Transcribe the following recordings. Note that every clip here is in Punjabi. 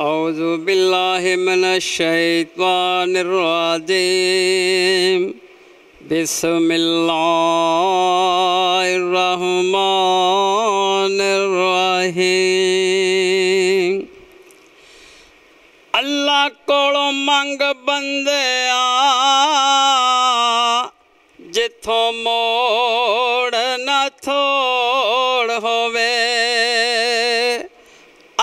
أعوذ بالله من الشيطان الرجيم بسم الله الرحمن الرحيم الله ਕੋਲੋਂ ਮੰਗ ਬੰਦਿਆ ਜਿੱਥੋਂ ਮੋੜ ਨਾ ਥੋੜ ਹੋਵੇ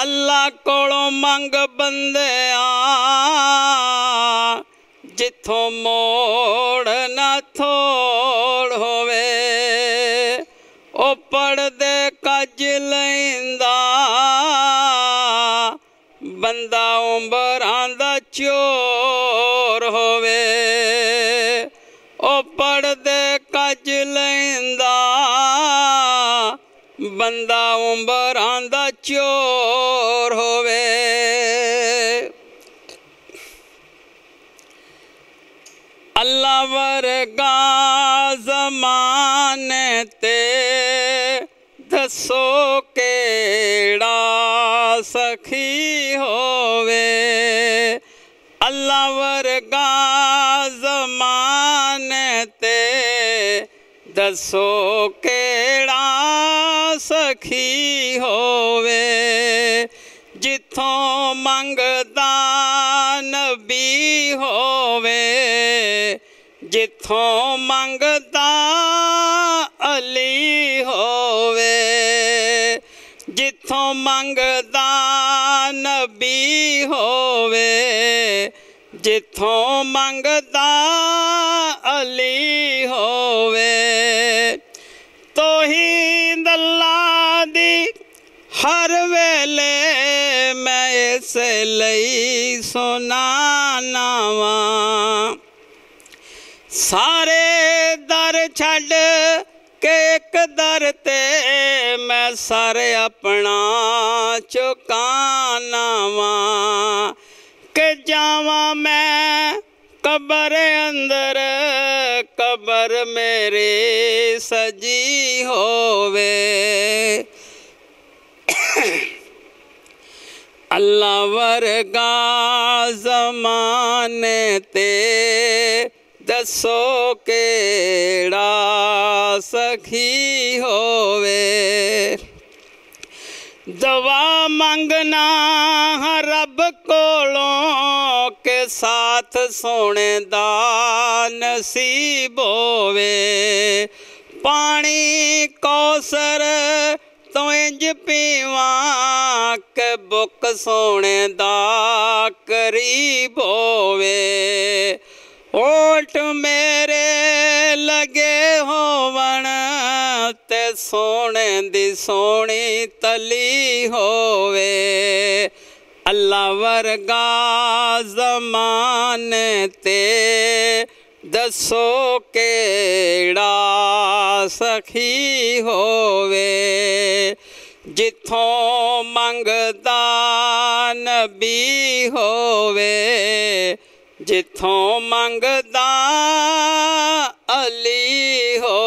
ਅੱਲਾ ਕੋਲੋਂ ਮੰਗ ਬੰਦਿਆ ਜਿੱਥੋਂ ਮੋੜ ਨਾ ਥੋੜ ਹੋਵੇ ਉਹ ਪੜਦੇ ਕੱਜ ਲੈਂਦਾ ਬੰਦਾ ਉਮਰਾਂ ਦਾ ਚੋਰ ਹੋਵੇ ਉਹ ਪੜਦੇ ਕੱਜ ਲੈਂਦਾ ਬੰਦਾ ਉਮਰਾਂ ਦਾ ਚੋਰ ਹੋਵੇ ਅੱਲਾ ਵਰਗਾ ਜ਼ਮਾਨੇ ਤੇ ਦੱਸੋ ਕਿਹੜਾ ਸਖੀ ਹੋਵੇ ਅੱਲਾ ਵਰਗਾ ਦੱਸੋ ਕਿਹੜਾ ਸਖੀ ਹੋਵੇ ਜਿੱਥੋਂ ਮੰਗਦਾ ਨਬੀ ਹੋਵੇ ਜਿੱਥੋਂ ਮੰਗਦਾ ਅਲੀ ਹੋਵੇ ਜਿੱਥੋਂ ਮੰਗਦਾ ਨਬੀ ਹੋਵੇ ਜਿੱਥੋਂ ਮੰਗਦਾ ਹਰ ਵੇਲੇ ਮੈਂ ਇਸ ਲਈ ਸੋਨਾ ਨਾਵਾ ਸਾਰੇ ਦਰ ਛੱਡ ਕੇ ਇੱਕ ਦਰ ਤੇ ਮੈਂ ਸਾਰੇ ਆਪਣਾ ਚੁਕਾਨਾ ਵਾ ਕਿ ਜਾਵਾਂ ਮੈਂ ਕਬਰ ਅੰਦਰ ਕਬਰ ਮੇਰੇ ਸਜੀ ਹੋਵੇ लवर का ते दसो केड़ा सखी होवे दवा मंगना रब कोलों के साथ सोने दान सी बोवे पानी कौसर ਤੋਂ ਇੰਜ ਪੀਵਾਂ ਕਿ ਬੁੱਕ ਸੋਹਣੇ ਦਾ ਕਰੀਬ ਹੋਵੇ ਓਟ ਮੇਰੇ ਲਗੇ ਹੋਵਣ ਤੇ ਸੋਹਣੇ ਦੀ ਸੋਣੀ ਤਲੀ ਹੋਵੇ ਅੱਲਾ ਵਰਗਾ ਜ਼ਮਾਨੇ ਤੇ ਦੱਸੋ ਕਿਹੜਾ ਸਖੀ ਹੋਵੇ ਜਿੱਥੋਂ ਮੰਗਦਾ ਨਬੀ ਹੋਵੇ ਜਿੱਥੋਂ ਮੰਗਦਾ ਅਲੀ ਹੋਵੇ